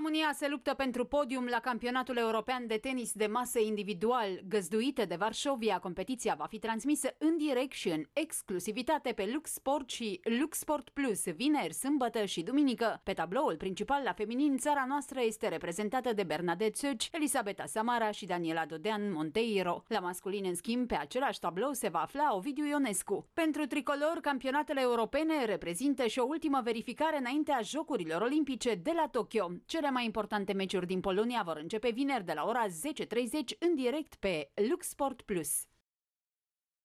România se luptă pentru podium la campionatul european de tenis de masă individual. Găzduită de Varșovia, competiția va fi transmisă în direct și în exclusivitate pe Lux Sport și Lux Sport Plus, vineri, sâmbătă și duminică. Pe tabloul principal la feminin, țara noastră este reprezentată de Bernadette Săci, Elisabeta Samara și Daniela Dodean Monteiro. La masculin, în schimb, pe același tablou se va afla Ovidiu Ionescu. Pentru tricolor, campionatele europene reprezintă și o ultimă verificare înaintea Jocurilor Olimpice de la Tokyo. Cerea cele mai importante meciuri din Polonia vor începe vineri de la ora 10.30 în direct pe Luxport Plus.